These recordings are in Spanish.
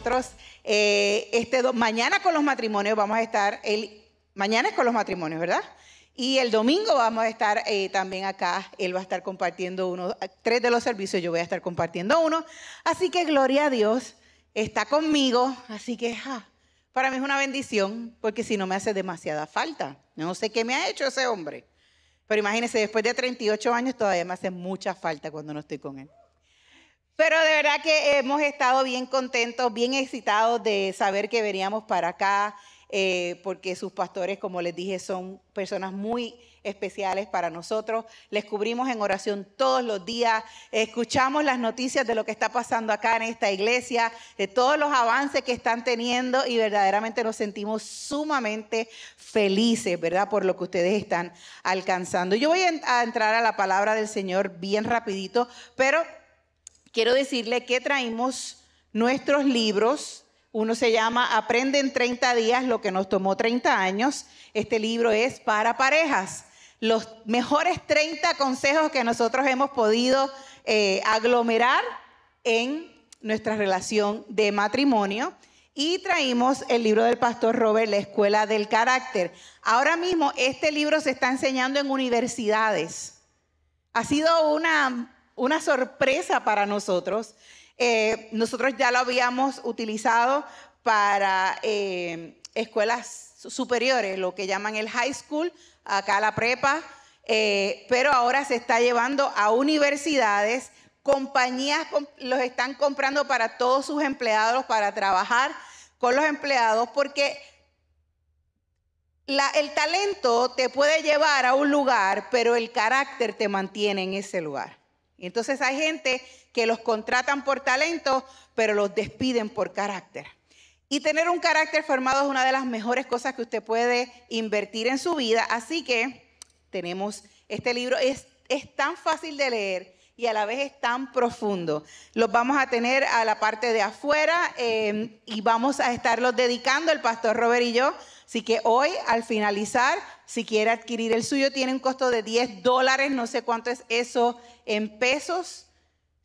nosotros eh, este mañana con los matrimonios vamos a estar, el, mañana es con los matrimonios, ¿verdad? Y el domingo vamos a estar eh, también acá. Él va a estar compartiendo uno, tres de los servicios, yo voy a estar compartiendo uno. Así que gloria a Dios, está conmigo. Así que para mí es una bendición, porque si no me hace demasiada falta. No sé qué me ha hecho ese hombre. Pero imagínense, después de 38 años todavía me hace mucha falta cuando no estoy con él. Pero de verdad que hemos estado bien contentos, bien excitados de saber que veníamos para acá, eh, porque sus pastores, como les dije, son personas muy especiales para nosotros. Les cubrimos en oración todos los días, escuchamos las noticias de lo que está pasando acá en esta iglesia, de todos los avances que están teniendo y verdaderamente nos sentimos sumamente felices, ¿verdad? Por lo que ustedes están alcanzando. Yo voy a entrar a la palabra del Señor bien rapidito, pero quiero decirle que traímos nuestros libros. Uno se llama Aprende en 30 días, lo que nos tomó 30 años. Este libro es para parejas. Los mejores 30 consejos que nosotros hemos podido eh, aglomerar en nuestra relación de matrimonio. Y traímos el libro del pastor Robert, La Escuela del Carácter. Ahora mismo este libro se está enseñando en universidades. Ha sido una una sorpresa para nosotros. Eh, nosotros ya lo habíamos utilizado para eh, escuelas superiores, lo que llaman el high school, acá la prepa, eh, pero ahora se está llevando a universidades, compañías los están comprando para todos sus empleados, para trabajar con los empleados, porque el talento te puede llevar a un lugar, pero el carácter te mantiene en ese lugar entonces hay gente que los contratan por talento, pero los despiden por carácter. Y tener un carácter formado es una de las mejores cosas que usted puede invertir en su vida. Así que tenemos este libro. Es, tan fácil de leer y a la vez es tan profundo. Los vamos a tener a la parte de afuera eh, y vamos a estarlos dedicando el pastor Robert y yo Así que hoy, al finalizar, si quiere adquirir el suyo, tiene un costo de 10 dólares, no sé cuánto es eso en pesos.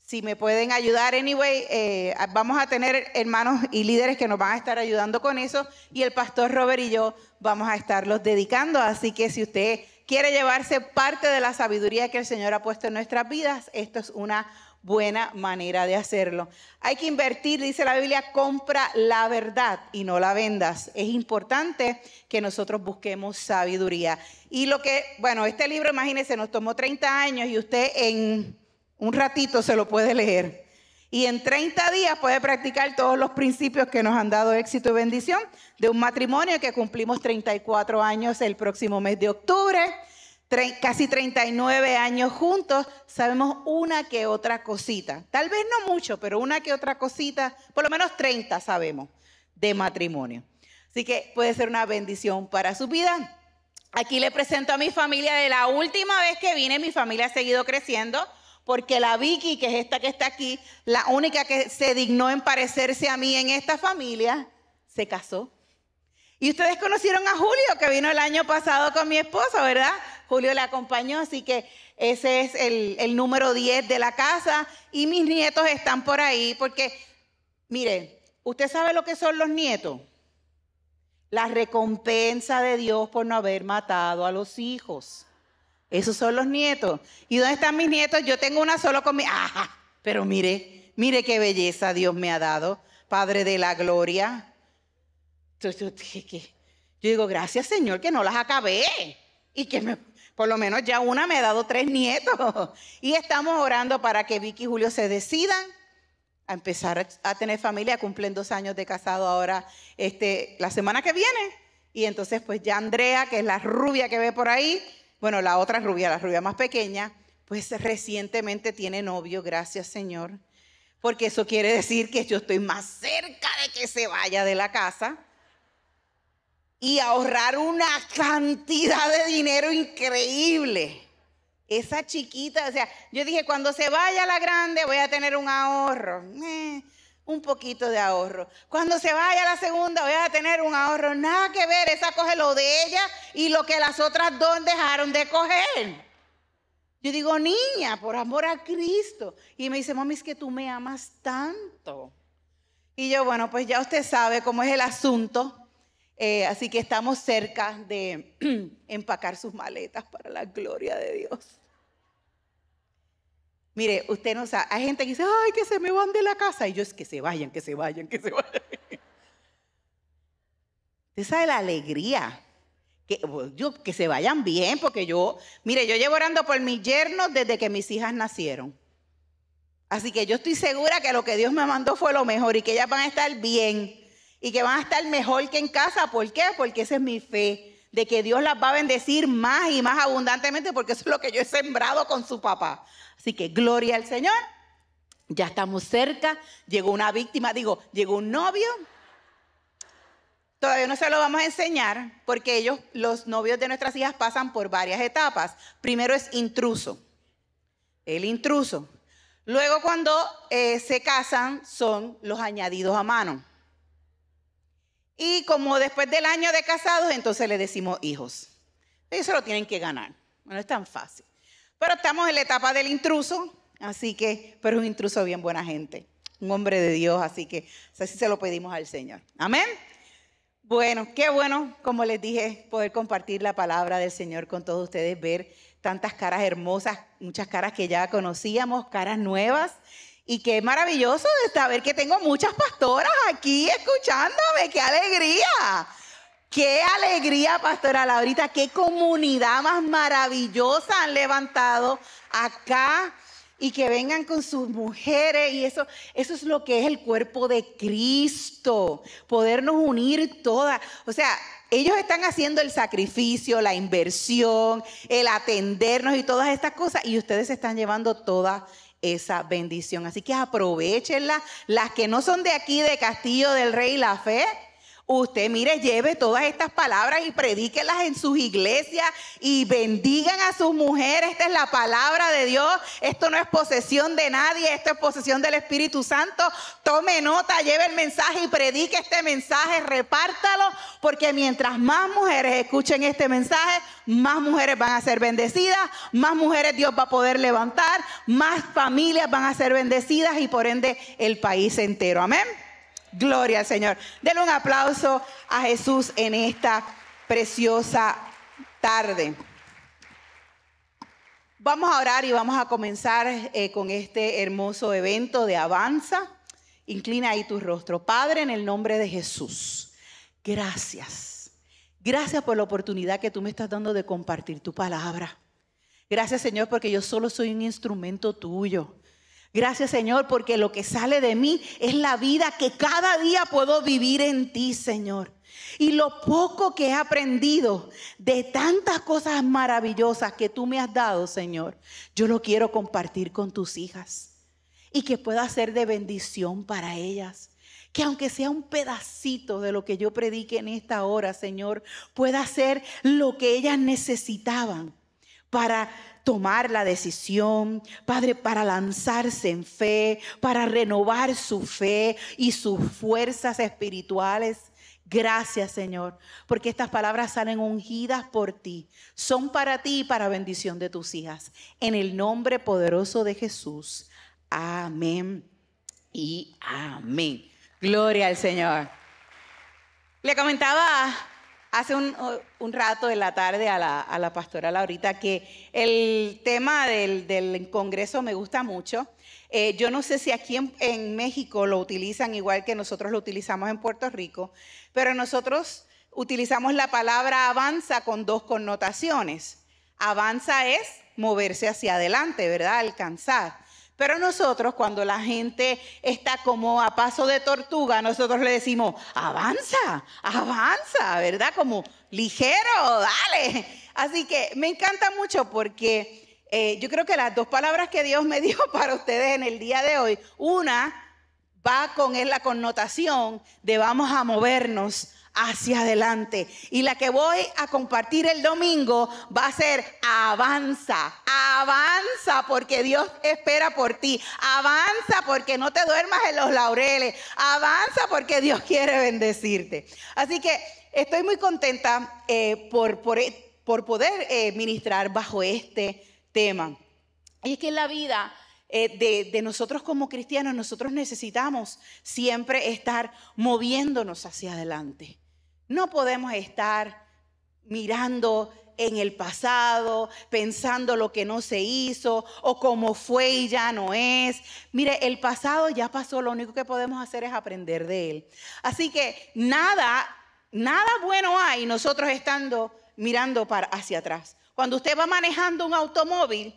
Si me pueden ayudar, anyway, eh, vamos a tener hermanos y líderes que nos van a estar ayudando con eso y el pastor Robert y yo vamos a estarlos dedicando. Así que si usted quiere llevarse parte de la sabiduría que el Señor ha puesto en nuestras vidas, esto es una buena manera de hacerlo. Hay que invertir, dice la Biblia, compra la verdad y no la vendas. Es importante que nosotros busquemos sabiduría. Y lo que, bueno, este libro, imagínense, nos tomó 30 años y usted en un ratito se lo puede leer. Y en 30 días puede practicar todos los principios que nos han dado éxito y bendición de un matrimonio que cumplimos 34 años el próximo mes de octubre casi 39 años juntos, sabemos una que otra cosita. Tal vez no mucho, pero una que otra cosita, por lo menos 30 sabemos de matrimonio. Así que puede ser una bendición para su vida. Aquí le presento a mi familia de la última vez que vine, mi familia ha seguido creciendo, porque la Vicky, que es esta que está aquí, la única que se dignó en parecerse a mí en esta familia, se casó y ustedes conocieron a Julio, que vino el año pasado con mi esposo, ¿verdad? Julio le acompañó, así que ese es el, número 10 de la casa. Y mis nietos están por ahí, porque, mire, ¿usted sabe lo que son los nietos? La recompensa de Dios por no haber matado a los hijos. Esos son los nietos. ¿Y dónde están mis nietos? Yo tengo una solo con mi... ¡Ajá! Pero mire, mire qué belleza Dios me ha dado, Padre de la Gloria. Entonces, yo, digo, gracias Señor que no las acabé y que por lo menos ya una me ha dado tres nietos. Y estamos orando para que Vicky y Julio se decidan a empezar a tener familia. Cumplen dos años de casado ahora este, la semana que viene. Y entonces pues ya Andrea, que es la rubia que ve por ahí, bueno, la otra rubia, la rubia más pequeña, pues recientemente tiene novio, gracias Señor. Porque eso quiere decir que yo estoy más cerca de que se vaya de la casa y ahorrar una cantidad de dinero increíble. Esa chiquita, o sea, yo dije, cuando se vaya la grande voy a tener un ahorro, eh, un poquito de ahorro. Cuando se vaya la segunda voy a tener un ahorro, nada que ver, esa coge lo de ella y lo que las otras dos dejaron de coger. Yo digo, niña, por amor a Cristo. Y me dice, mami, es que tú me amas tanto. Y yo, bueno, pues ya usted sabe cómo es el asunto. Eh, así que estamos cerca de empacar sus maletas para la gloria de Dios. Mire, usted no sabe, hay gente que dice, ay, que se me van de la casa. Y yo es que se vayan, que se vayan, que se vayan. Usted sabe la alegría. Que, oh, que se vayan bien, porque yo, mire, yo llevo orando por mis yernos desde que mis hijas nacieron. Así que yo estoy segura que lo que Dios me mandó fue lo mejor y que ellas van a estar bien y que van a estar mejor que en casa. ¿Por qué? Porque esa es mi fe, de que Dios las va a bendecir más y más abundantemente, porque eso es lo que yo he sembrado con su papá. Así que gloria al Señor. Ya estamos cerca, llegó una víctima, digo, llegó un novio. Todavía no se lo vamos a enseñar porque ellos, los novios de nuestras hijas, pasan por varias etapas. Primero es intruso, el intruso. Luego cuando eh, se casan son los añadidos a mano. Y como después del año de casados, entonces le decimos hijos. Eso lo tienen que ganar. No es tan fácil. Pero estamos en la etapa del intruso, así que, pero es un intruso bien buena gente, un hombre de Dios, así que así se lo pedimos al Señor. Amén. Bueno, qué bueno, como les dije, poder compartir la palabra del Señor con todos ustedes, ver tantas caras hermosas, muchas caras que ya conocíamos, caras nuevas. Y qué maravilloso de saber que tengo muchas pastoras aquí escuchándome. ¡Qué alegría! ¡Qué alegría, Pastora Laurita! ¡Qué comunidad más maravillosa han levantado acá! Y que vengan con sus mujeres y eso, eso es lo que es el cuerpo de Cristo, podernos unir todas. O sea, ellos están haciendo el sacrificio, la inversión, el atendernos y todas estas cosas y ustedes se están llevando todas esa bendición. Así que aprovechenla. Las que no son de aquí, de Castillo del Rey, la fe, Usted, mire, lleve todas estas palabras y predíquelas en sus iglesias y bendigan a sus mujeres. Esta es la palabra de Dios. Esto no es posesión de nadie, esto es posesión del Espíritu Santo. Tome nota, lleve el mensaje y predique este mensaje, repártalo, porque mientras más mujeres escuchen este mensaje, más mujeres van a ser bendecidas, más mujeres Dios va a poder levantar, más familias van a ser bendecidas y por ende el país entero. Amén. Gloria al Señor. Denle un aplauso a Jesús en esta preciosa tarde. Vamos a orar y vamos a comenzar eh, con este hermoso evento de avanza. Inclina ahí tu rostro. Padre, en el nombre de Jesús, gracias. Gracias por la oportunidad que tú me estás dando de compartir tu palabra. Gracias Señor porque yo solo soy un instrumento tuyo. Gracias Señor, porque lo que sale de mí es la vida que cada día puedo vivir en ti, Señor. Y lo poco que he aprendido de tantas cosas maravillosas que tú me has dado, Señor, yo lo quiero compartir con tus hijas y que pueda ser de bendición para ellas. Que aunque sea un pedacito de lo que yo predique en esta hora, Señor, pueda ser lo que ellas necesitaban para tomar la decisión, Padre, para lanzarse en fe, para renovar su fe y sus fuerzas espirituales. Gracias, Señor, porque estas palabras salen ungidas por ti. Son para ti y para bendición de tus hijas. En el nombre poderoso de Jesús. Amén y amén. Gloria al Señor. Le comentaba hace un, rato de la tarde a la, a la, pastora Laurita que el tema del, Congreso me gusta mucho. Eh, yo no sé si aquí en, en México lo utilizan igual que nosotros lo utilizamos en Puerto Rico, pero nosotros utilizamos la palabra avanza con dos connotaciones. Avanza es moverse hacia adelante, ¿verdad? Alcanzar. Pero nosotros cuando la gente está como a paso de tortuga, nosotros le decimos, avanza, avanza, ¿verdad? Como ligero, dale. Así que me encanta mucho porque eh, yo creo que las dos palabras que Dios me dio para ustedes en el día de hoy, una va con es la connotación de vamos a movernos, hacia adelante. Y la que voy a compartir el domingo va a ser avanza, avanza porque Dios espera por ti, avanza porque no te duermas en los laureles, avanza porque Dios quiere bendecirte. Así que estoy muy contenta eh, por, por, poder eh, ministrar bajo este tema. Y es que en la vida... Eh, de, de, nosotros como cristianos, nosotros necesitamos siempre estar moviéndonos hacia adelante. No podemos estar mirando en el pasado, pensando lo que no se hizo o cómo fue y ya no es. Mire, el pasado ya pasó, lo único que podemos hacer es aprender de él. Así que nada, nada bueno hay nosotros estando mirando para hacia atrás. Cuando usted va manejando un automóvil,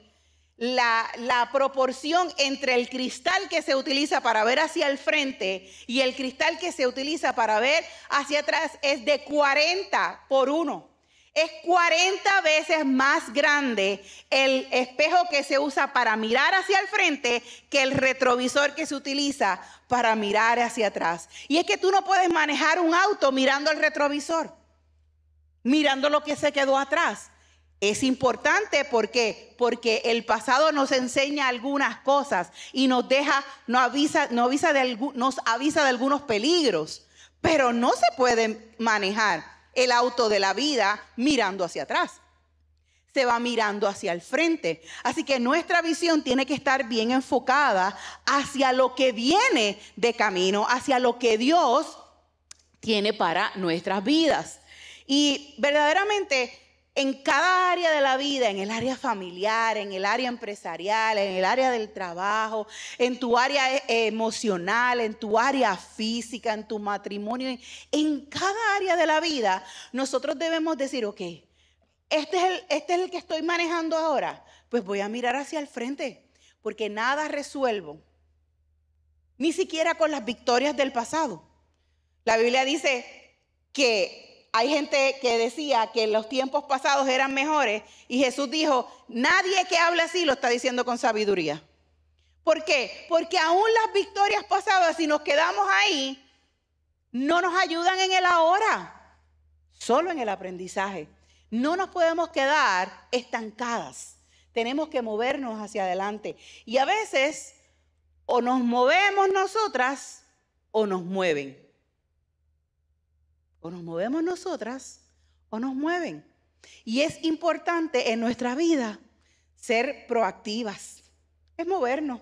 la, proporción entre el cristal que se utiliza para ver hacia el frente y el cristal que se utiliza para ver hacia atrás es de 40 por 1. Es 40 veces más grande el espejo que se usa para mirar hacia el frente que el retrovisor que se utiliza para mirar hacia atrás. Y es que tú no puedes manejar un auto mirando el retrovisor, mirando lo que se quedó atrás es importante porque porque el pasado nos enseña algunas cosas y nos deja avisa, avisa de, nos avisa de algunos peligros, pero no se puede manejar el auto de la vida mirando hacia atrás. Se va mirando hacia el frente. Así que nuestra visión tiene que estar bien enfocada hacia lo que viene de camino, hacia lo que Dios tiene para nuestras vidas. Y verdaderamente en cada área de la vida, en el área familiar, en el área empresarial, en el área del trabajo, en tu área eh, emocional, en tu área física, en tu matrimonio, en cada área de la vida, nosotros debemos decir, ok, este es el, este el que estoy manejando ahora, pues voy a mirar hacia el frente, porque nada resuelvo, ni siquiera con las victorias del pasado. La Biblia dice que hay gente que decía que los tiempos pasados eran mejores y Jesús dijo, nadie que habla así lo está diciendo con sabiduría. ¿Por qué? Porque aún las victorias pasadas, si nos quedamos ahí, no nos ayudan en el ahora, solo en el aprendizaje. No nos podemos quedar estancadas. Tenemos que movernos hacia adelante. Y a veces o nos movemos nosotras o nos mueven. O nos movemos nosotras o nos mueven. Y es importante en nuestra vida ser proactivas. Es movernos.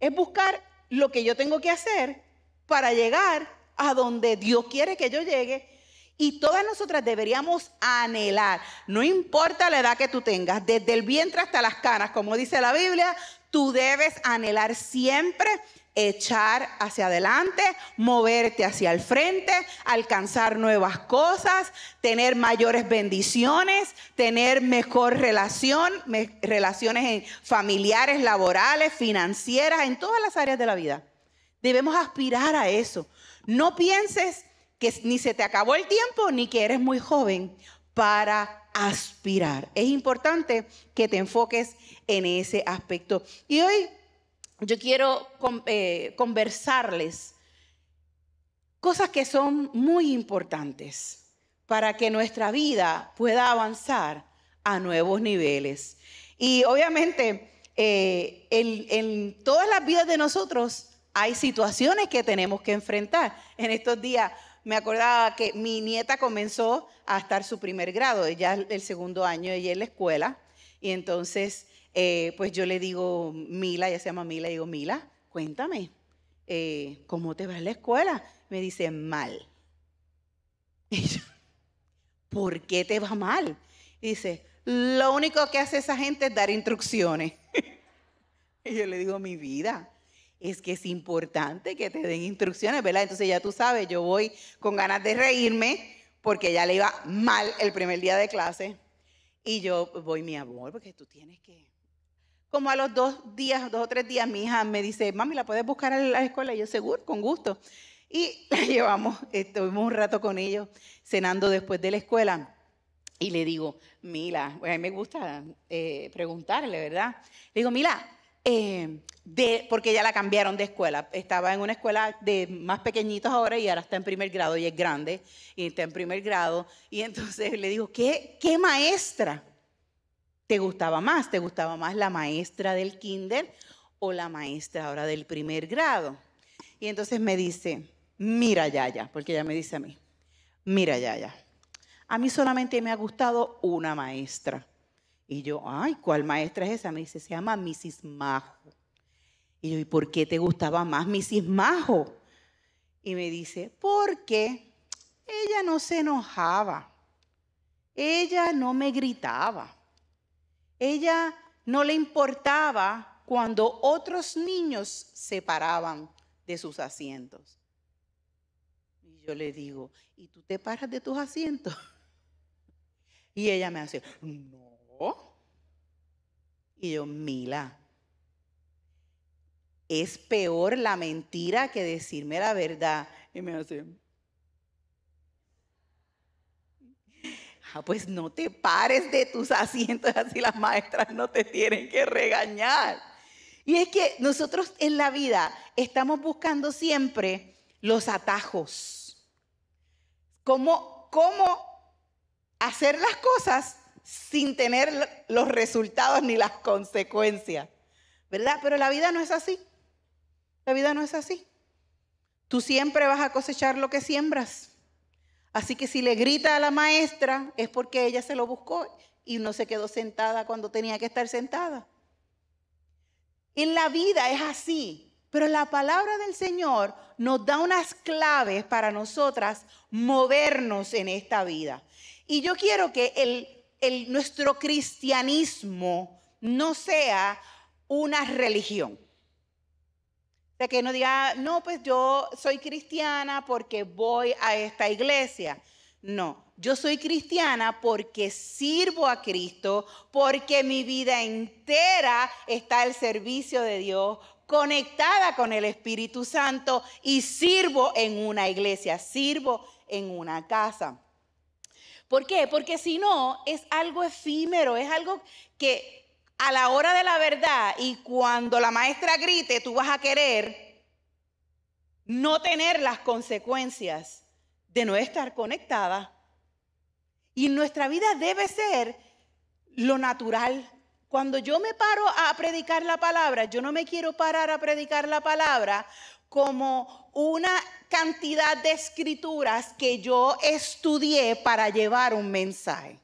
Es buscar lo que yo tengo que hacer para llegar a donde Dios quiere que yo llegue. Y todas nosotras deberíamos anhelar, no importa la edad que tú tengas, desde el vientre hasta las canas, como dice la Biblia, Tú debes anhelar siempre echar hacia adelante, moverte hacia el frente, alcanzar nuevas cosas, tener mayores bendiciones, tener mejor relación, relaciones familiares, laborales, financieras, en todas las áreas de la vida. Debemos aspirar a eso. No pienses que ni se te acabó el tiempo ni que eres muy joven para aspirar. Es importante que te enfoques en ese aspecto. Y hoy yo quiero eh, conversarles cosas que son muy importantes para que nuestra vida pueda avanzar a nuevos niveles. Y obviamente eh, en, en todas las vidas de nosotros hay situaciones que tenemos que enfrentar. En estos días me acordaba que mi nieta comenzó a estar su primer grado, ya el segundo año, ella en la escuela, y entonces, eh, pues yo le digo, Mila, ya se llama Mila, digo, Mila, cuéntame, eh, ¿cómo te va en la escuela? Me dice, mal. Y ¿por qué te va mal? Y dice, lo único que hace esa gente es dar instrucciones. y yo le digo, mi vida, es que es importante que te den instrucciones, ¿verdad? Entonces ya tú sabes, yo voy con ganas de reírme porque ya le iba mal el primer día de clase y yo voy, mi amor, porque tú tienes que... Como a los dos días, dos o tres días, mi hija me dice, mami, ¿la puedes buscar a la escuela? Y yo, seguro, con gusto. Y la llevamos, estuvimos un rato con ellos cenando después de la escuela. Y le digo, Mila, pues, a mí me gusta eh, preguntarle, ¿verdad? Le digo, Mila, eh, de, porque ya la cambiaron de escuela. Estaba en una escuela de más pequeñitos ahora y ahora está en primer grado y es grande y está en primer grado. Y entonces le digo, ¿qué, qué maestra te gustaba más? ¿Te gustaba más la maestra del kinder o la maestra ahora del primer grado? Y entonces me dice, mira Yaya, porque ella me dice a mí, mira Yaya, a mí solamente me ha gustado una maestra y yo, ay, ¿cuál maestra es esa? Me dice, se llama Mrs. Majo. Y yo, ¿y por qué te gustaba más Mrs. Majo? Y me dice, porque ella no se enojaba, ella no me gritaba, ella no le importaba cuando otros niños se paraban de sus asientos. Y yo le digo, ¿y tú te paras de tus asientos? Y ella me hace, no. Y yo, Mila, es peor la mentira que decirme la verdad. Y me hace, ah, pues no te pares de tus asientos, así las maestras no te tienen que regañar. Y es que nosotros en la vida estamos buscando siempre los atajos. ¿Cómo, cómo hacer las cosas sin tener los resultados ni las consecuencias. ¿Verdad? Pero la vida no es así. La vida no es así. Tú siempre vas a cosechar lo que siembras. Así que si le grita a la maestra es porque ella se lo buscó y no se quedó sentada cuando tenía que estar sentada. En la vida es así, pero la palabra del Señor nos da unas claves para nosotras movernos en esta vida. Y yo quiero que el, nuestro cristianismo no sea una religión. O sea, que no diga, ah, no, pues yo soy cristiana porque voy a esta iglesia. No, yo soy cristiana porque sirvo a Cristo, porque mi vida entera está al servicio de Dios, conectada con el Espíritu Santo y sirvo en una iglesia, sirvo en una casa. ¿Por qué? Porque si no, es algo efímero, es algo que a la hora de la verdad y cuando la maestra grite, tú vas a querer no tener las consecuencias de no estar conectada. Y nuestra vida debe ser lo natural. Cuando yo me paro a predicar la palabra, yo no me quiero parar a predicar la palabra como una cantidad de escrituras que yo estudié para llevar un mensaje.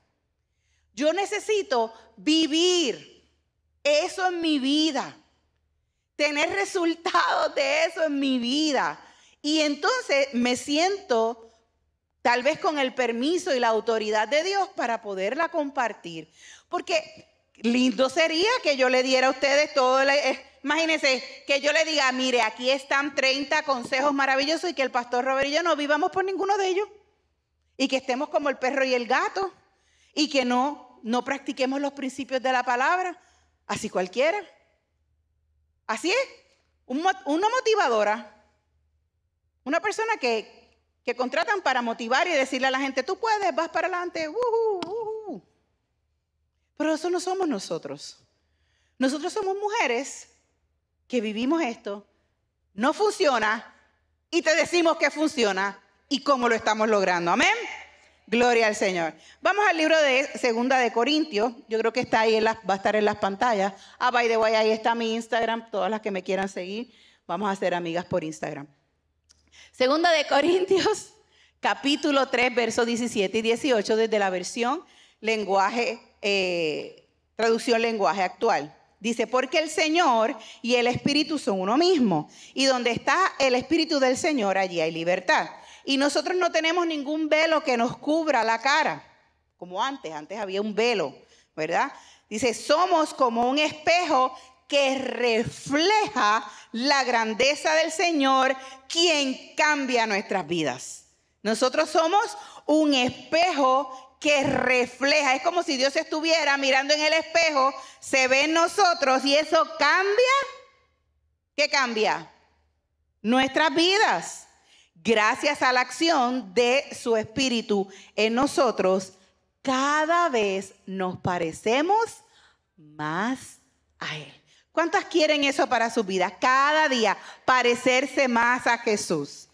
Yo necesito vivir eso en mi vida, tener resultados de eso en mi vida. Y entonces me siento tal vez con el permiso y la autoridad de Dios para poderla compartir. Porque lindo sería que yo le diera a ustedes todo el, Imagínense que yo le diga, mire, aquí están 30 consejos maravillosos y que el pastor Robert y yo no vivamos por ninguno de ellos. Y que estemos como el perro y el gato. Y que no, no practiquemos los principios de la palabra. Así cualquiera. Así es. una motivadora. Una persona que, que contratan para motivar y decirle a la gente, tú puedes, vas para adelante. Uh, uh, uh, uh". Pero eso no somos nosotros. Nosotros somos mujeres que vivimos esto, no funciona y te decimos que funciona y cómo lo estamos logrando. Amén. Gloria al Señor. Vamos al libro de Segunda de Corintios. Yo creo que está ahí, en va a estar en las pantallas. Ah, by the way, ahí está mi Instagram. Todas las que me quieran seguir, vamos a ser amigas por Instagram. Segunda de Corintios, capítulo 3, versos 17 y 18, desde la versión lenguaje, eh, traducción lenguaje actual. Dice, porque el Señor y el Espíritu son uno mismo. Y donde está el Espíritu del Señor, allí hay libertad. Y nosotros no tenemos ningún velo que nos cubra la cara, como antes, antes había un velo, ¿verdad? Dice, somos como un espejo que refleja la grandeza del Señor, quien cambia nuestras vidas. Nosotros somos un espejo que refleja. Es como si Dios estuviera mirando en el espejo, se ve en nosotros y eso cambia. ¿Qué cambia? Nuestras vidas. Gracias a la acción de su Espíritu en nosotros, cada vez nos parecemos más a Él. ¿Cuántas quieren eso para su vida? Cada día parecerse más a Jesús.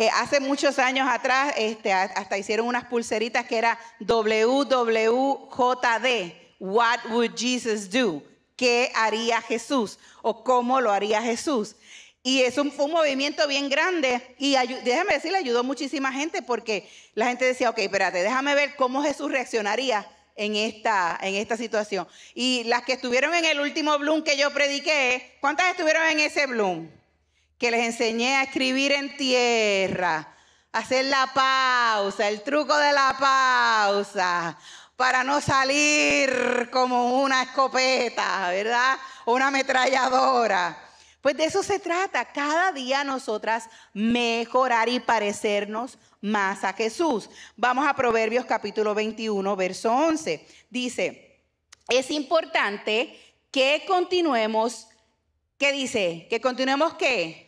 Eh, hace muchos años atrás, este, hasta hicieron unas pulseritas que era WWJD, What Would Jesus Do? ¿Qué haría Jesús? ¿O cómo lo haría Jesús? Y es un, fue un movimiento bien grande y déjame decirle, ayudó muchísima gente porque la gente decía, ok, espérate, déjame ver cómo Jesús reaccionaría en esta, en esta situación. Y las que estuvieron en el último bloom que yo prediqué, ¿cuántas estuvieron en ese bloom? que les enseñé a escribir en tierra, hacer la pausa, el truco de la pausa, para no salir como una escopeta, ¿verdad? O una ametralladora. Pues de eso se trata, cada día nosotras mejorar y parecernos más a Jesús. Vamos a Proverbios capítulo 21, verso 11. Dice, es importante que continuemos, ¿qué dice? Que continuemos qué?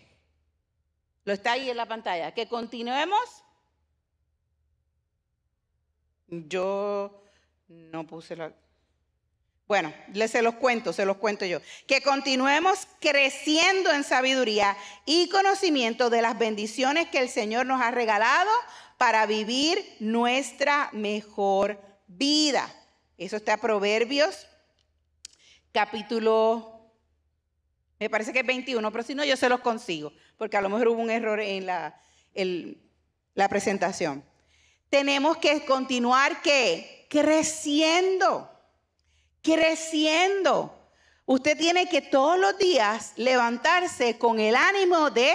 Lo está ahí en la pantalla. Que continuemos. Yo no puse la... Bueno, les se los cuento, se los cuento yo. Que continuemos creciendo en sabiduría y conocimiento de las bendiciones que el Señor nos ha regalado para vivir nuestra mejor vida. Eso está Proverbios capítulo me parece que es 21, pero si no, yo se los consigo, porque a lo mejor hubo un error en la, presentación. Tenemos que continuar creciendo, creciendo. Usted tiene que todos los días levantarse con el ánimo de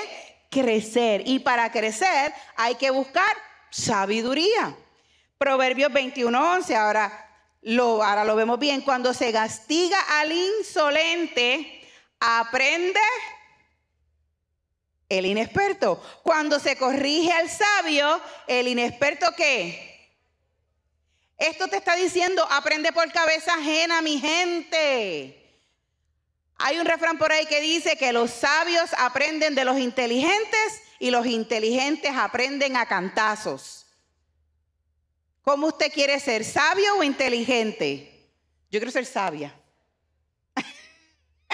crecer. Y para crecer hay que buscar sabiduría. Proverbios 21:11, ahora ahora lo vemos bien, cuando se castiga al insolente, aprende el inexperto. Cuando se corrige al sabio, el inexperto qué? Esto te está diciendo, aprende por cabeza ajena, mi gente. Hay un refrán por ahí que dice que los sabios aprenden de los inteligentes y los inteligentes aprenden a cantazos. ¿Cómo usted quiere ser sabio o inteligente? Yo quiero ser sabia.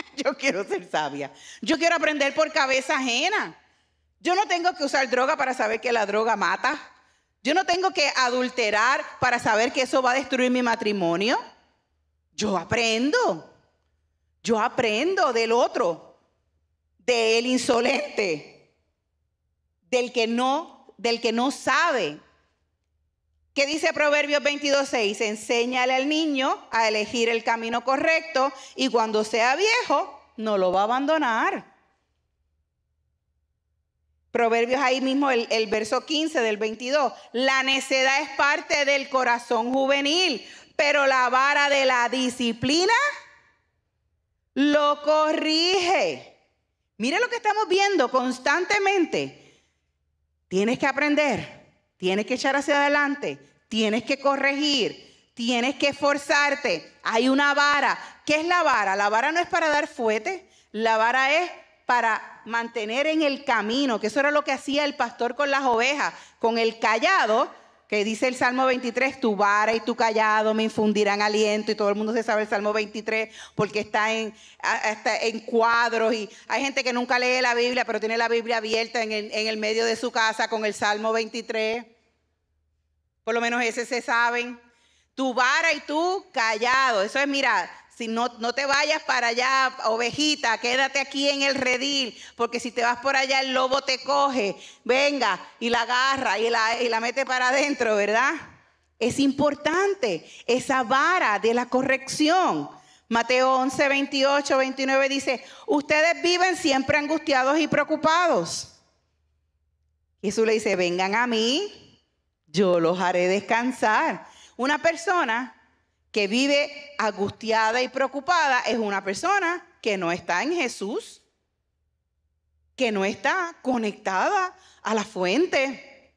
yo quiero ser sabia. Yo quiero aprender por cabeza ajena. Yo no tengo que usar droga para saber que la droga mata. Yo no tengo que adulterar para saber que eso va a destruir mi matrimonio. Yo aprendo. Yo aprendo del otro, del insolente, del que no, del que no sabe ¿Qué dice Proverbios 22.6? Enséñale al niño a elegir el camino correcto y cuando sea viejo no lo va a abandonar. Proverbios ahí mismo, el, verso 15 del 22. La necedad es parte del corazón juvenil, pero la vara de la disciplina lo corrige. Mire lo que estamos viendo constantemente. Tienes que aprender Tienes que echar hacia adelante, tienes que corregir, tienes que esforzarte. Hay una vara. ¿Qué es la vara? La vara no es para dar fuete, la vara es para mantener en el camino, que eso era lo que hacía el pastor con las ovejas, con el callado, que dice el Salmo 23, tu vara y tu callado me infundirán aliento, y todo el mundo se sabe el Salmo 23, porque está en, cuadros, y hay gente que nunca lee la Biblia, pero tiene la Biblia abierta en en el medio de su casa con el Salmo 23 por lo menos ese se saben. Tu vara y tú callado. Eso es, mira, si no, no te vayas para allá, ovejita, quédate aquí en el redil, porque si te vas por allá el lobo te coge, venga y la agarra y la, y la mete para adentro, ¿verdad? Es importante esa vara de la corrección. Mateo 11, 28, 29 dice, ustedes viven siempre angustiados y preocupados. Jesús le dice, vengan a mí yo los haré descansar. Una persona que vive angustiada y preocupada es una persona que no está en Jesús, que no está conectada a la fuente.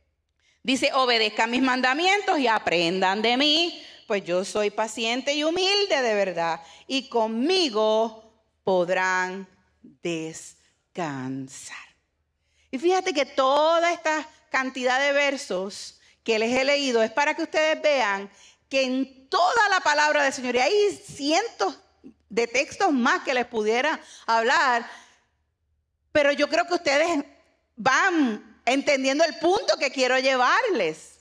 Dice, obedezcan mis mandamientos y aprendan de mí, pues yo soy paciente y humilde de verdad, y conmigo podrán descansar. Y fíjate que toda esta cantidad de versos que les he leído es para que ustedes vean que en toda la palabra del Señor, y hay cientos de textos más que les pudiera hablar, pero yo creo que ustedes van entendiendo el punto que quiero llevarles.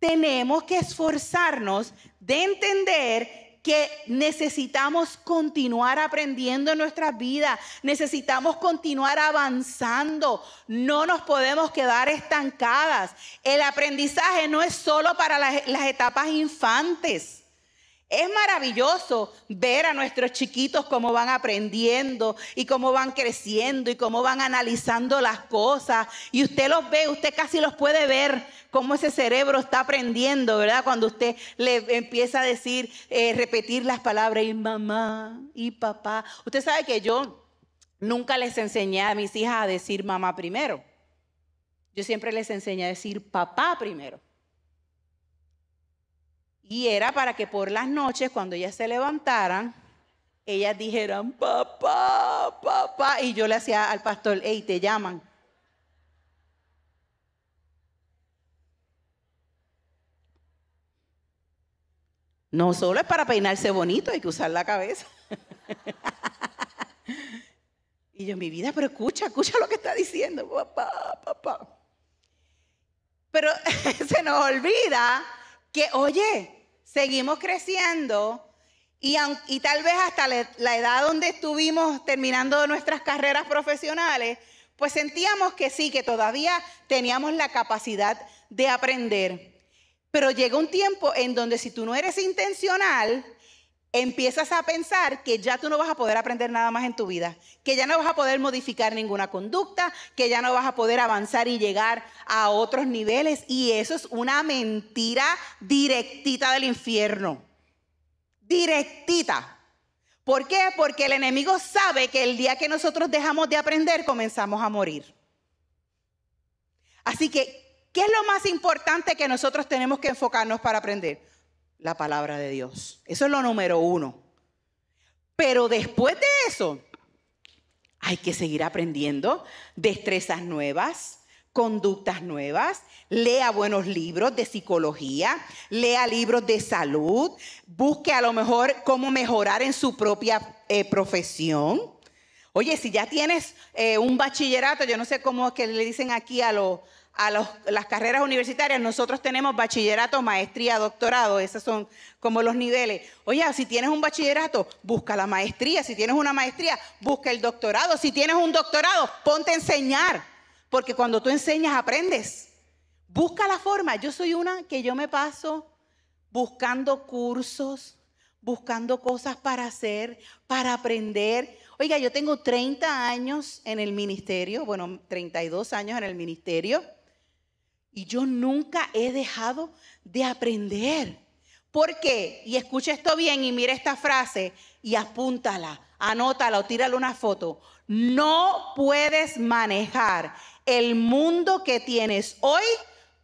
Tenemos que esforzarnos de entender que necesitamos continuar aprendiendo en nuestras vidas, necesitamos continuar avanzando, no nos podemos quedar estancadas. El aprendizaje no es solo para las, las etapas infantes. Es maravilloso ver a nuestros chiquitos cómo van aprendiendo y cómo van creciendo y cómo van analizando las cosas. Y usted los ve, usted casi los puede ver cómo ese cerebro está aprendiendo, ¿verdad? Cuando usted le empieza a decir, eh, repetir las palabras y mamá y papá. Usted sabe que yo nunca les enseñé a mis hijas a decir mamá primero. Yo siempre les enseñé a decir papá primero. Y era para que por las noches, cuando ellas se levantaran, ellas dijeran, papá, papá. Y yo le hacía al pastor, hey, te llaman. No solo es para peinarse bonito, hay que usar la cabeza. y yo, mi vida, pero escucha, escucha lo que está diciendo, papá, papá. Pero se nos olvida que, oye, seguimos creciendo y, tal vez hasta la, la edad donde estuvimos terminando nuestras carreras profesionales, pues sentíamos que sí, que todavía teníamos la capacidad de aprender. Pero llega un tiempo en donde si tú no eres intencional, empiezas a pensar que ya tú no vas a poder aprender nada más en tu vida, que ya no vas a poder modificar ninguna conducta, que ya no vas a poder avanzar y llegar a otros niveles. Y eso es una mentira directita del infierno. Directita. ¿Por qué? Porque el enemigo sabe que el día que nosotros dejamos de aprender comenzamos a morir. Así que, ¿qué es lo más importante que nosotros tenemos que enfocarnos para aprender? la palabra de Dios. Eso es lo número uno. Pero después de eso, hay que seguir aprendiendo destrezas nuevas, conductas nuevas, lea buenos libros de psicología, lea libros de salud, busque a lo mejor cómo mejorar en su propia eh, profesión. Oye, si ya tienes eh, un bachillerato, yo no sé cómo que le dicen aquí a los a las carreras universitarias, nosotros tenemos bachillerato, maestría, doctorado, esos son como los niveles. Oye, si tienes un bachillerato, busca la maestría, si tienes una maestría, busca el doctorado, si tienes un doctorado, ponte a enseñar, porque cuando tú enseñas, aprendes. Busca la forma. Yo soy una que yo me paso buscando cursos, buscando cosas para hacer, para aprender. Oiga, yo tengo 30 años en el ministerio, bueno, 32 años en el ministerio. Y yo nunca he dejado de aprender. ¿Por qué? Y escucha esto bien y mira esta frase y apúntala, anótala o tírala una foto. No puedes manejar el mundo que tienes hoy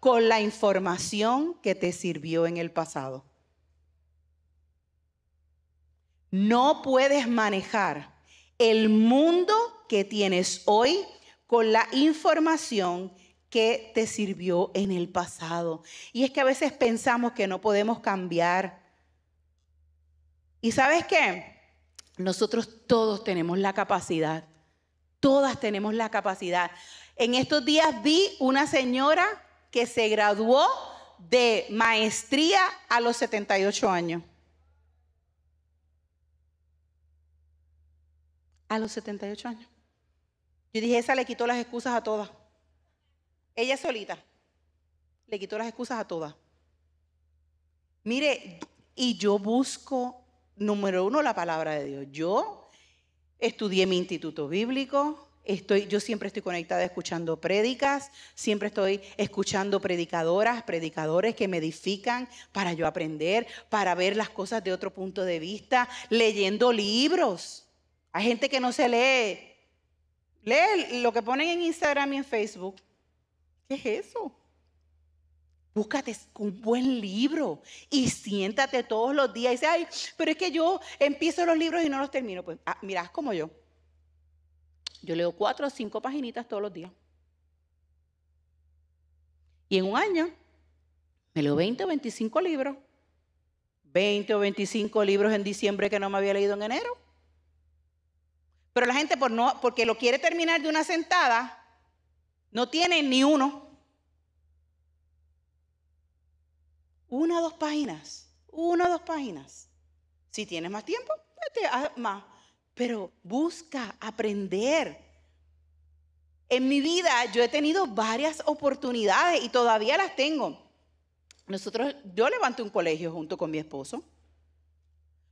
con la información que te sirvió en el pasado. No puedes manejar el mundo que tienes hoy con la información que te sirvió en el pasado. Y es que a veces pensamos que no podemos cambiar. ¿Y sabes qué? Nosotros todos tenemos la capacidad. Todas tenemos la capacidad. En estos días vi una señora que se graduó de maestría a los 78 años. A los 78 años. Yo dije, esa le quitó las excusas a todas. Ella solita le quitó las excusas a todas. Mire, y yo busco, número uno, la palabra de Dios. Yo estudié mi instituto bíblico, Estoy, yo siempre estoy conectada escuchando prédicas, siempre estoy escuchando predicadoras, predicadores que me edifican para yo aprender, para ver las cosas de otro punto de vista, leyendo libros. Hay gente que no se lee. Lee lo que ponen en Instagram y en Facebook es eso? Búscate un buen libro y siéntate todos los días y dice, ay, pero es que yo empiezo los libros y no los termino. Pues ah, mirás como yo. Yo leo cuatro o cinco paginitas todos los días. Y en un año me leo 20 o 25 libros. 20 o 25 libros en diciembre que no me había leído en enero. Pero la gente por no, porque lo quiere terminar de una sentada, no tiene ni uno. Una o dos páginas, una o dos páginas. Si tienes más tiempo, mete más. Pero busca aprender. En mi vida yo he tenido varias oportunidades y todavía las tengo. Nosotros, yo levanté un colegio junto con mi esposo.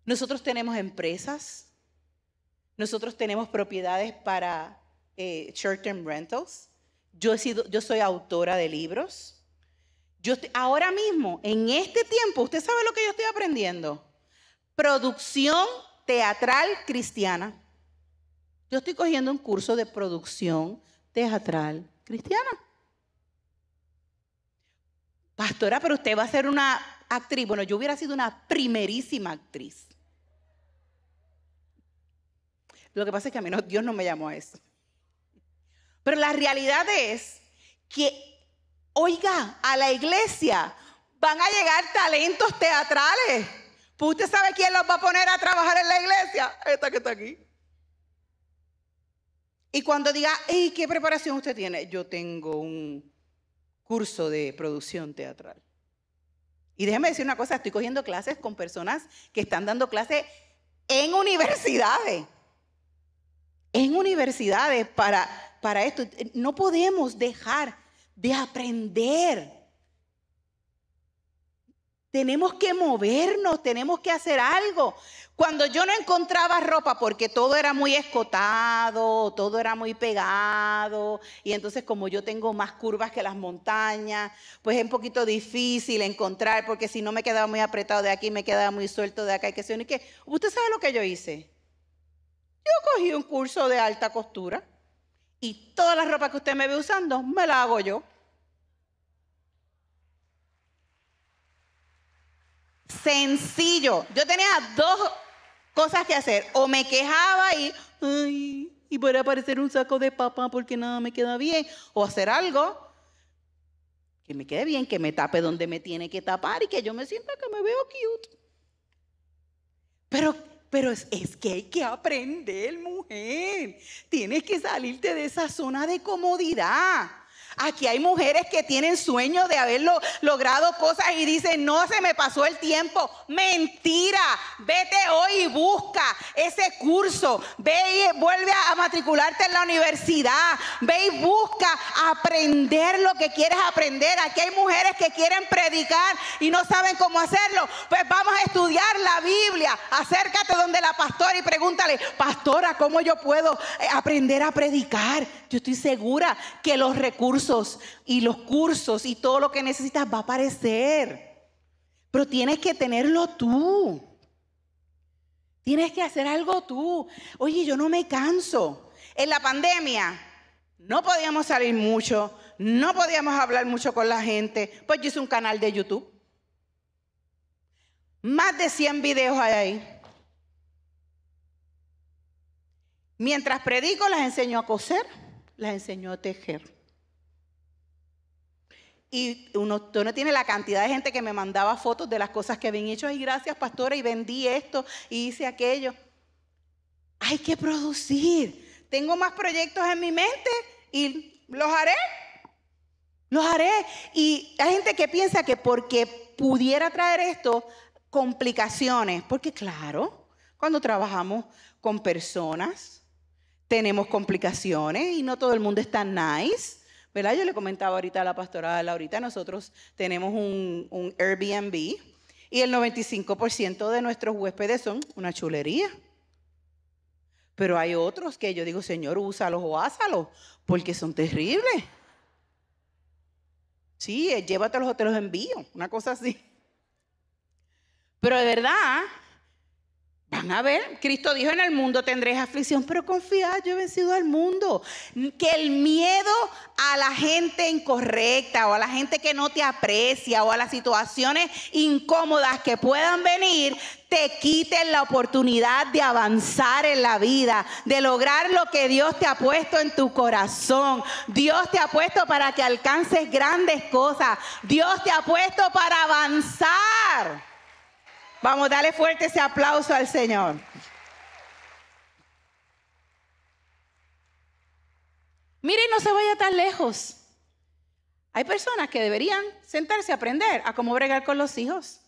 Nosotros tenemos empresas. Nosotros tenemos propiedades para eh, short-term rentals. Yo, he sido, yo soy autora de libros. Yo ahora mismo, en este tiempo, ¿usted sabe lo que yo estoy aprendiendo? Producción teatral cristiana. Yo estoy cogiendo un curso de producción teatral cristiana. Pastora, pero usted va a ser una actriz. Bueno, yo hubiera sido una primerísima actriz. Lo que pasa es que a mí Dios no me llamó a eso. Pero la realidad es que Oiga, a la iglesia van a llegar talentos teatrales. Pues usted sabe quién los va a poner a trabajar en la iglesia. Esta que está aquí. Y cuando diga, ¿y qué preparación usted tiene? Yo tengo un curso de producción teatral. Y déjeme decir una cosa, estoy cogiendo clases con personas que están dando clases en universidades. En universidades para, para esto. No podemos dejar de aprender. Tenemos que movernos, tenemos que hacer algo. Cuando yo no encontraba ropa porque todo era muy escotado, todo era muy pegado, y entonces como yo tengo más curvas que las montañas, pues es un poquito difícil encontrar porque si no me quedaba muy apretado de aquí, me quedaba muy suelto de acá y que ¿Usted sabe lo que yo hice? Yo cogí un curso de alta costura y toda la ropa que usted me ve usando me la hago yo. Sencillo. Yo tenía dos cosas que hacer. O me quejaba y, y voy a aparecer un saco de papa porque nada me queda bien. O hacer algo que me quede bien, que me tape donde me tiene que tapar y que yo me sienta que me veo cute. Pero, pero es que hay que aprender, mujer. Tienes que salirte de esa zona de comodidad. Aquí hay mujeres que tienen sueño de haberlo logrado cosas y dicen, no se me pasó el tiempo. Mentira, vete hoy y busca ese curso. Ve y vuelve a matricularte en la universidad. Ve y busca aprender lo que quieres aprender. Aquí hay mujeres que quieren predicar y no saben cómo hacerlo. Pues vamos a estudiar la Biblia. Acércate donde la pastora y pregúntale, pastora, ¿cómo yo puedo eh, aprender a predicar? Yo estoy segura que los recursos y los cursos y todo lo que necesitas va a aparecer. Pero tienes que tenerlo tú. Tienes que hacer algo tú. Oye, yo no me canso. En la pandemia no podíamos salir mucho, no podíamos hablar mucho con la gente. Pues yo hice un canal de YouTube. Más de 100 videos hay ahí. Mientras predico, las enseño a coser, las enseño a tejer. Y uno, tiene la cantidad de gente que me mandaba fotos de las cosas que habían hecho. Y gracias, pastora, y vendí esto, y hice aquello. Hay que producir. Tengo más proyectos en mi mente y los haré. Los haré. Y hay gente que piensa que porque pudiera traer esto, complicaciones. Porque claro, cuando trabajamos con personas, tenemos complicaciones y no todo el mundo está nice ¿verdad? Yo le comentaba ahorita a la pastora Laurita, nosotros tenemos un, Airbnb y el 95% de nuestros huéspedes son una chulería. Pero hay otros que yo digo, Señor, úsalos o házalos, porque son terribles. Sí, eh, llévatelos o te los envío, una cosa así. Pero de verdad, Van a ver, Cristo dijo, en el mundo tendréis aflicción, pero confía, yo he vencido al mundo. Que el miedo a la gente incorrecta o a la gente que no te aprecia o a las situaciones incómodas que puedan venir, te quiten la oportunidad de avanzar en la vida, de lograr lo que Dios te ha puesto en tu corazón. Dios te ha puesto para que alcances grandes cosas. Dios te ha puesto para avanzar. Vamos, dale fuerte ese aplauso al Señor. Mire, no se vaya tan lejos. Hay personas que deberían sentarse a aprender a cómo bregar con los hijos,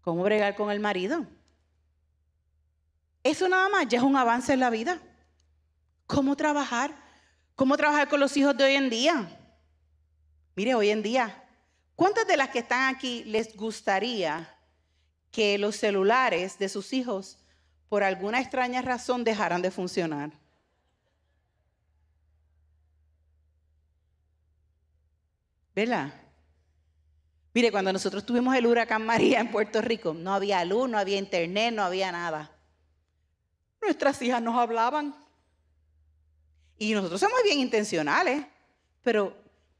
cómo bregar con el marido. Eso nada más ya es un avance en la vida. ¿Cómo trabajar? ¿Cómo trabajar con los hijos de hoy en día? Mire, hoy en día, ¿cuántas de las que están aquí les gustaría que los celulares de sus hijos, por alguna extraña razón, dejaran de funcionar. ¿Verdad? Mire, cuando nosotros tuvimos el huracán María en Puerto Rico, no había luz, no había internet, no había nada. Nuestras hijas nos hablaban. Y nosotros somos bien intencionales, pero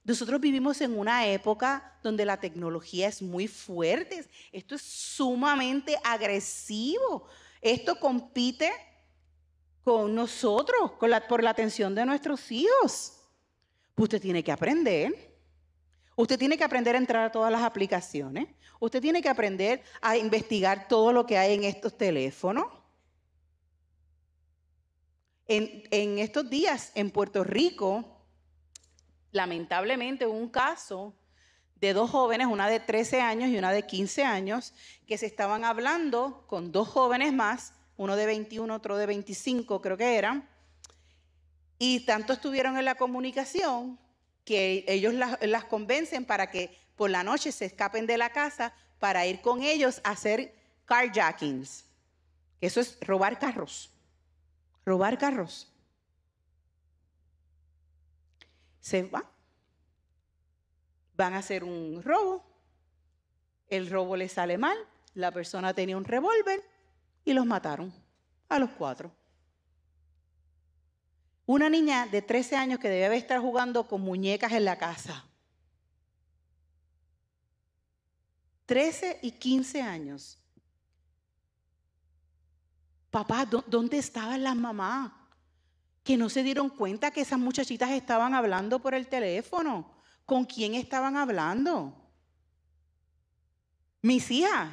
nosotros vivimos en una época donde la tecnología es muy fuerte. Esto es sumamente agresivo. Esto compite con nosotros, por la atención de nuestros hijos. Usted tiene que aprender. Usted tiene que aprender a entrar a todas las aplicaciones. Usted tiene que aprender a investigar todo lo que hay en estos teléfonos. en estos días en Puerto Rico lamentablemente un caso de dos jóvenes, una de 13 años y una de 15 años, que se estaban hablando con dos jóvenes más, uno de 21, otro de 25 creo que eran, y tanto estuvieron en la comunicación que ellos las, convencen para que por la noche se escapen de la casa para ir con ellos a hacer carjackings. Eso es robar carros, robar carros. se van. Van a hacer un robo. El robo le sale mal. La persona tenía un revólver y los mataron a los cuatro. Una niña de 13 años que debe estar jugando con muñecas en la casa. 13 y 15 años. Papá, ¿dónde estaban las mamás? que no se dieron cuenta que esas muchachitas estaban hablando por el teléfono. ¿Con quién estaban hablando? Mis hijas.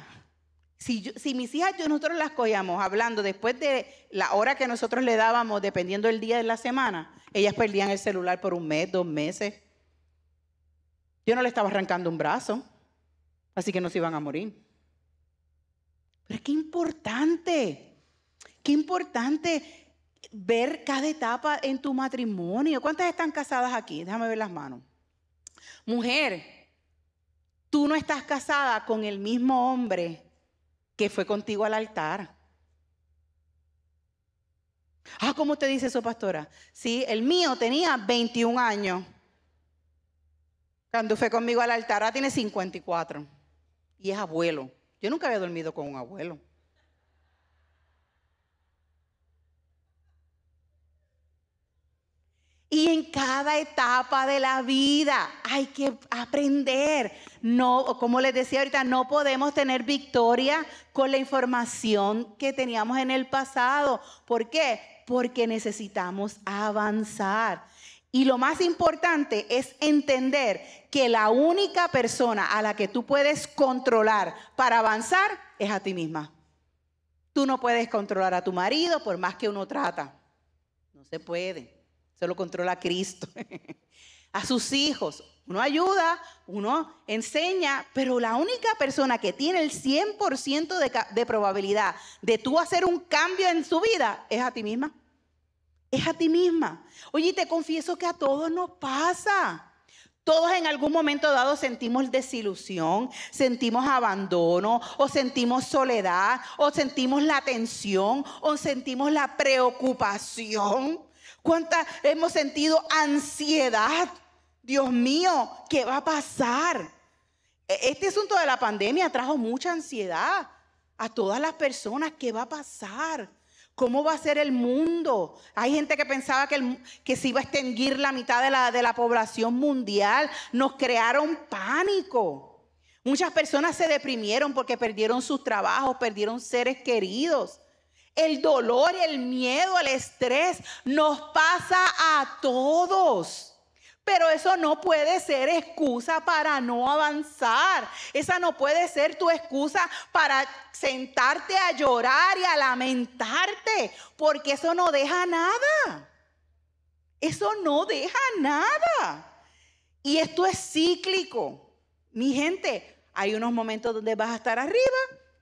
Si, mis hijas yo, nosotros las cogíamos hablando después de la hora que nosotros le dábamos, dependiendo del día de la semana, ellas perdían el celular por un mes, dos meses. Yo no le estaba arrancando un brazo, así que no se iban a morir. Pero qué importante, qué importante ver cada etapa en tu matrimonio. ¿Cuántas están casadas aquí? Déjame ver las manos. Mujer, tú no estás casada con el mismo hombre que fue contigo al altar. Ah, ¿cómo te dice eso, pastora? Sí, el mío tenía 21 años cuando fue conmigo al altar. Ahora tiene 54 y es abuelo. Yo nunca había dormido con un abuelo. Y en cada etapa de la vida hay que aprender. No, como les decía ahorita, no podemos tener victoria con la información que teníamos en el pasado. ¿Por qué? Porque necesitamos avanzar. Y lo más importante es entender que la única persona a la que tú puedes controlar para avanzar es a ti misma. Tú no puedes controlar a tu marido por más que uno trata. No se puede. Se lo controla Cristo. a sus hijos. Uno ayuda, uno enseña, pero la única persona que tiene el 100% de, probabilidad de tú hacer un cambio en su vida es a ti misma. Es a ti misma. Oye, te confieso que a todos nos pasa. Todos en algún momento dado sentimos desilusión, sentimos abandono, o sentimos soledad, o sentimos la tensión, o sentimos la preocupación. ¿Cuánta hemos sentido ansiedad? Dios mío, ¿qué va a pasar? E-, este asunto de la pandemia trajo mucha ansiedad a todas las personas. ¿Qué va a pasar? ¿Cómo va a ser el mundo? Hay gente que pensaba que, se iba a extinguir la mitad de la población mundial. Nos crearon pánico. Muchas personas se deprimieron porque perdieron sus trabajos, perdieron seres queridos. El dolor, el miedo, el estrés nos pasa a todos. Pero eso no puede ser excusa para no avanzar. Esa no puede ser tu excusa para sentarte a llorar y a lamentarte, porque eso no deja nada. Eso no deja nada. Y esto es cíclico. Mi gente, hay unos momentos donde vas a estar arriba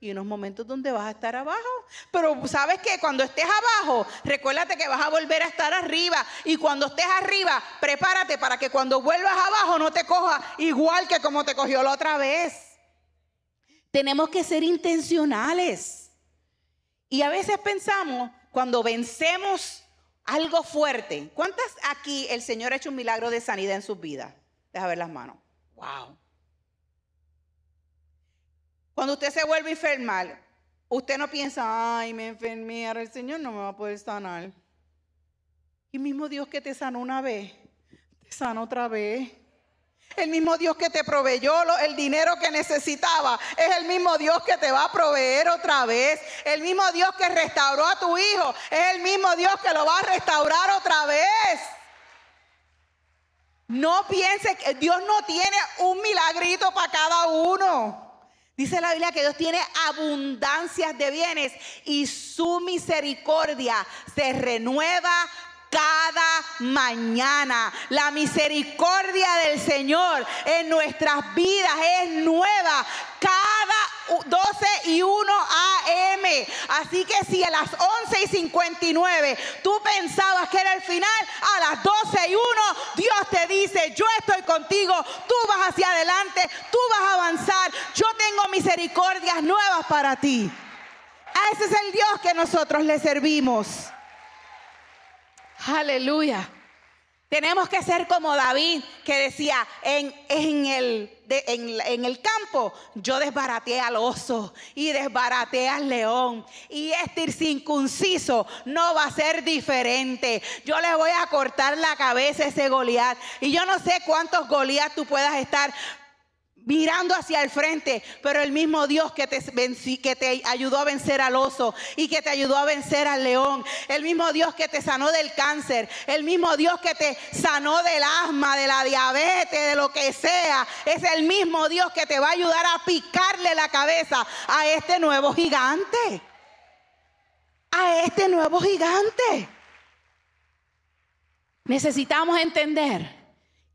y unos momentos donde vas a estar abajo. Pero sabes que cuando estés abajo, recuérdate que vas a volver a estar arriba. Y cuando estés arriba, prepárate para que cuando vuelvas abajo no te coja igual que como te cogió la otra vez. Tenemos que ser intencionales. Y a veces pensamos, cuando vencemos algo fuerte, ¿cuántas aquí el Señor ha hecho un milagro de sanidad en sus vidas? Deja ver las manos. ¡Wow! Cuando usted se vuelve enfermar, usted no piensa, ay, me enfermé, ahora el Señor no me va a poder sanar. El mismo Dios que te sanó una vez, te sana otra vez. El mismo Dios que te proveyó el dinero que necesitaba, es el mismo Dios que te va a proveer otra vez. El mismo Dios que restauró a tu hijo, es el mismo Dios que lo va a restaurar otra vez. No piense que Dios no tiene un milagrito para cada uno. Dice la Biblia que Dios tiene abundancias de bienes y su misericordia se renueva cada mañana. La misericordia del Señor en nuestras vidas es nueva cada 12 y 1 a.m. Así que si a las 11 y 59 tú pensabas que era el final, a las 12 y 1 Dios te dice, yo estoy contigo, tú vas hacia adelante, tú vas a avanzar, misericordias nuevas para ti. A ese es el Dios que nosotros le servimos. Aleluya. Tenemos que ser como David, que decía, en, en, el, en, el campo yo desbaraté al oso y desbarateé al león. Y este circunciso no va a ser diferente. Yo le voy a cortar la cabeza ese Goliat. Y yo no sé cuántos Goliat tú puedas estar mirando hacia el frente, pero el mismo Dios que te, ayudó a vencer al oso y que te ayudó a vencer al león, el mismo Dios que te sanó del cáncer, el mismo Dios que te sanó del asma, de la diabetes, de lo que sea, es el mismo Dios que te va a ayudar a picarle la cabeza a este nuevo gigante, a este nuevo gigante. Necesitamos entender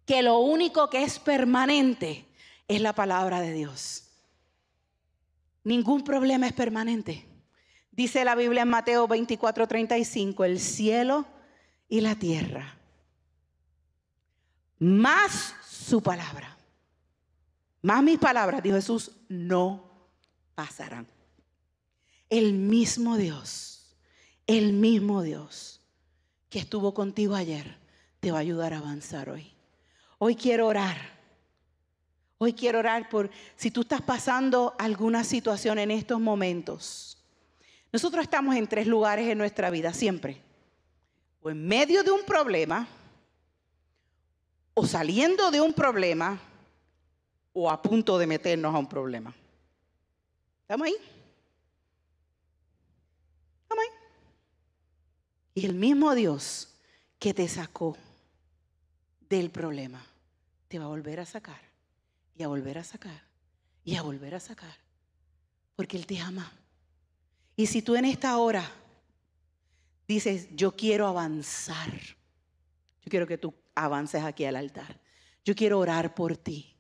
que lo único que es permanente, es la palabra de Dios. Ningún problema es permanente. Dice la Biblia en Mateo 24:35: el cielo y la tierra, más su palabra, más mis palabras, dijo Jesús, no pasarán. El mismo Dios, el mismo Dios que estuvo contigo ayer, te va a ayudar a avanzar hoy. Hoy quiero orar Hoy quiero orar por si tú estás pasando alguna situación en estos momentos. Nosotros estamos en tres lugares en nuestra vida siempre. O en medio de un problema, o saliendo de un problema, o a punto de meternos a un problema. ¿Estamos ahí? ¿Estamos ahí? Y el mismo Dios que te sacó del problema, te va a volver a sacar y a volver a sacar y a volver a sacar. Porque Él te ama. Y si tú en esta hora dices, yo quiero avanzar, yo quiero que tú avances aquí al altar. Yo quiero orar por ti.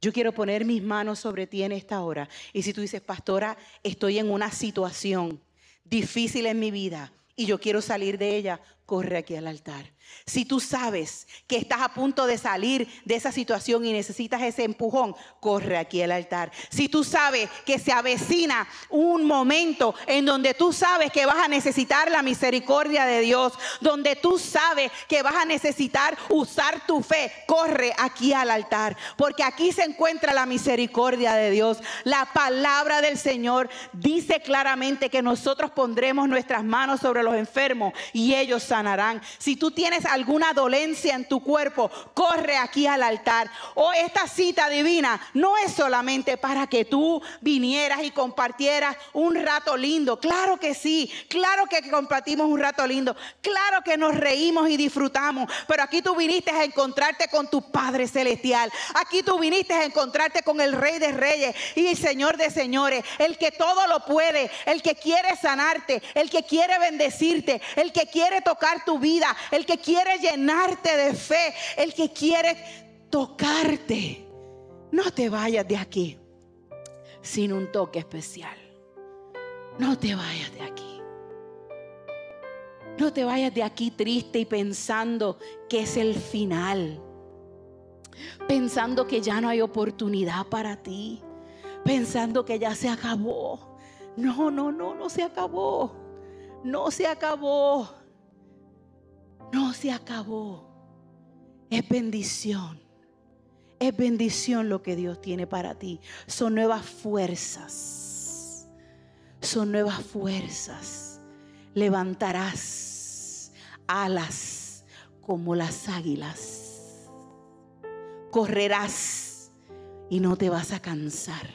Yo quiero poner mis manos sobre ti en esta hora. Y si tú dices, pastora, estoy en una situación difícil en mi vida y yo quiero salir de ella, corre aquí al altar. Si tú sabes que estás a punto de salir de esa situación y necesitas ese empujón, corre aquí al altar. Si tú sabes que se avecina un momento en donde tú sabes que vas a necesitar la misericordia de Dios, donde tú sabes que vas a necesitar usar tu fe, corre aquí al altar. Porque aquí se encuentra la misericordia de Dios. La palabra del Señor dice claramente que nosotros pondremos nuestras manos sobre los enfermos y ellos sanarán. Si tú tienes alguna dolencia en tu cuerpo, corre aquí al altar. O esta cita divina no es solamente para que tú vinieras y compartieras un rato lindo. Claro que sí, claro que compartimos un rato lindo, claro que nos reímos y disfrutamos. Pero aquí tú viniste a encontrarte con tu Padre Celestial. Aquí tú viniste a encontrarte con el Rey de Reyes y el Señor de Señores, el que todo lo puede, el que quiere sanarte, el que quiere bendecirte, el que quiere tocar tu vida, el que quiere quiere llenarte de fe, el que quiere tocarte. No te vayas de aquí sin un toque especial. No te vayas de aquí. No te vayas de aquí triste y pensando que es el final. Pensando que ya no hay oportunidad para ti. Pensando que ya se acabó. No, no, no, no se acabó. No se acabó. No se acabó. Es bendición. Es bendición lo que Dios tiene para ti. Son nuevas fuerzas. Son nuevas fuerzas. Levantarás alas como las águilas. Correrás y no te vas a cansar.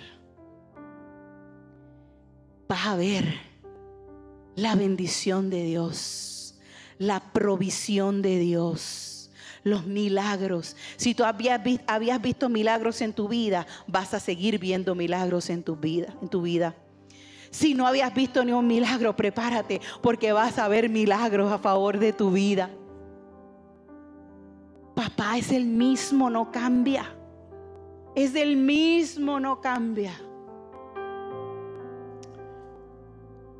Vas a ver la bendición de Dios la provisión de Dios, los milagros. Si tú habías, habías visto milagros en tu vida, vas a seguir viendo milagros en tu vida, en tu vida. Si no habías visto ni un milagro, prepárate porque vas a ver milagros a favor de tu vida. Papá es el mismo, no cambia. Es el mismo, no cambia.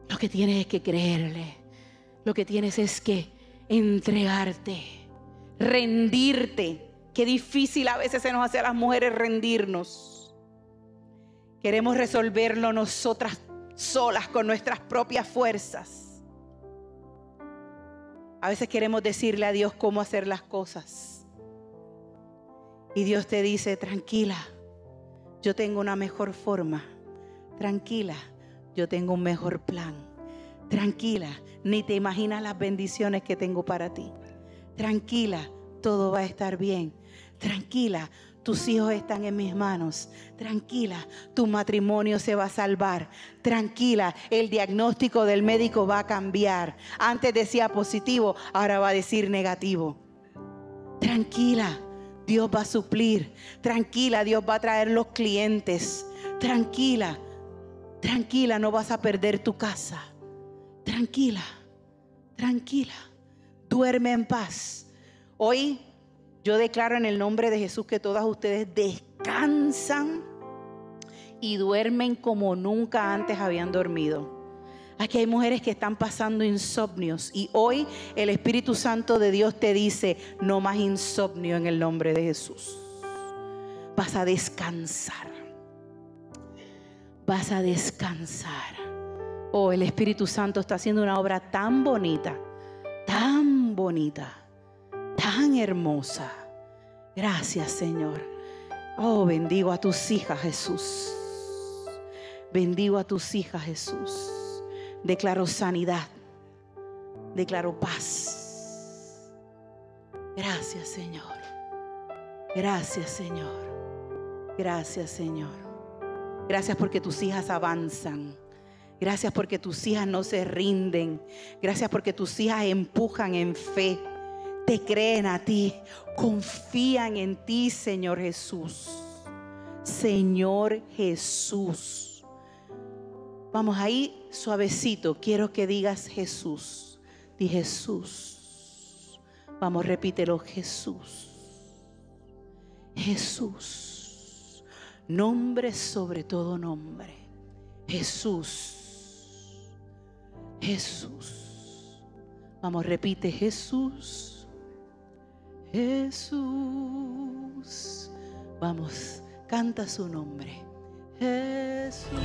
Lo que tienes es que creerle lo que tienes es que entregarte, rendirte. Qué difícil a veces se nos hace a las mujeres rendirnos. Queremos resolverlo nosotras solas con nuestras propias fuerzas. A veces queremos decirle a Dios cómo hacer las cosas. Y Dios te dice, tranquila, yo tengo una mejor forma. Tranquila, yo tengo un mejor plan. Tranquila, ni te imaginas las bendiciones que tengo para ti. Tranquila, todo va a estar bien. Tranquila, tus hijos están en mis manos. Tranquila, tu matrimonio se va a salvar. Tranquila, el diagnóstico del médico va a cambiar. Antes decía positivo, ahora va a decir negativo. Tranquila, Dios va a suplir. Tranquila, Dios va a traer los clientes. Tranquila, tranquila, no vas a perder tu casa tranquila, tranquila, duerme en paz. Hoy yo declaro en el nombre de Jesús que todas ustedes descansan y duermen como nunca antes habían dormido. Aquí hay mujeres que están pasando insomnios y hoy el Espíritu Santo de Dios te dice, no más insomnio en el nombre de Jesús. Vas a descansar. Vas a descansar. Oh, el Espíritu Santo está haciendo una obra tan bonita, tan bonita, tan hermosa. Gracias, Señor. Oh, bendigo a tus hijas, Jesús. Bendigo a tus hijas, Jesús. Declaro sanidad. Declaro paz. Gracias, Señor. Gracias, Señor. Gracias, Señor. Gracias porque tus hijas avanzan. Gracias porque tus hijas no se rinden. Gracias porque tus hijas empujan en fe. Te creen a ti. Confían en ti, Señor Jesús. Señor Jesús. Vamos ahí suavecito. Quiero que digas Jesús. Di Jesús. Vamos, repítelo. Jesús. Jesús. Nombre sobre todo nombre. Jesús. Jesús. Vamos, repite, Jesús. Jesús. Vamos, canta su nombre. Jesús.